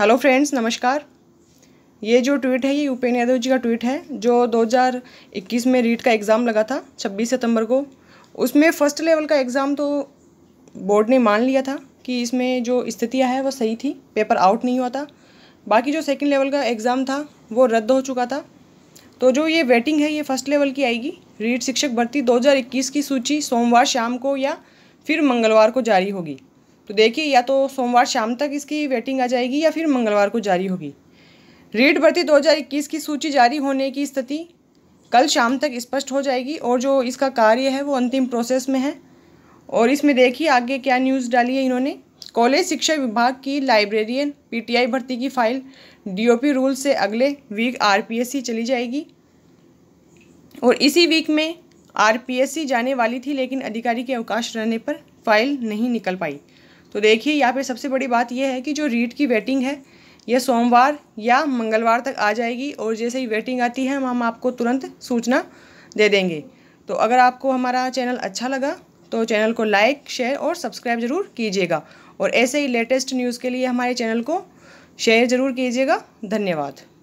hello friends नमस्कार ये जो ट्वीट है ये उपेन यादव जी का ट्वीट है जो 2021 में रीट का एग्ज़ाम लगा था 26 सितंबर को उसमें फ़र्स्ट लेवल का एग्ज़ाम तो बोर्ड ने मान लिया था कि इसमें जो स्थितियाँ है वो सही थी पेपर आउट नहीं हुआ था बाकी जो सेकेंड लेवल का एग्ज़ाम था वो रद्द हो चुका था तो जो ये वेटिंग है ये फर्स्ट लेवल की आएगी रीट शिक्षक भर्ती दो की सूची सोमवार शाम को या फिर मंगलवार को जारी होगी तो देखिए या तो सोमवार शाम तक इसकी वेटिंग आ जाएगी या फिर मंगलवार को जारी होगी रीट भर्ती 2021 की सूची जारी होने की स्थिति कल शाम तक स्पष्ट हो जाएगी और जो इसका कार्य है वो अंतिम प्रोसेस में है और इसमें देखिए आगे क्या न्यूज़ डाली है इन्होंने कॉलेज शिक्षा विभाग की लाइब्रेरियन पीटीआई भर्ती की फाइल डीओपी रूल से अगले वीक आरपीएससी चली जाएगी और इसी वीक में आरपीएससी जाने वाली थी लेकिन अधिकारी के अवकाश रहने पर फाइल नहीं निकल पाई तो देखिए यहाँ पे सबसे बड़ी बात यह है कि जो रीट की वेटिंग है यह सोमवार या मंगलवार तक आ जाएगी और जैसे ही वेटिंग आती है हम आपको तुरंत सूचना दे देंगे तो अगर आपको हमारा चैनल अच्छा लगा तो चैनल को लाइक शेयर और सब्सक्राइब ज़रूर कीजिएगा और ऐसे ही लेटेस्ट न्यूज़ के लिए हमारे चैनल को शेयर ज़रूर कीजिएगा धन्यवाद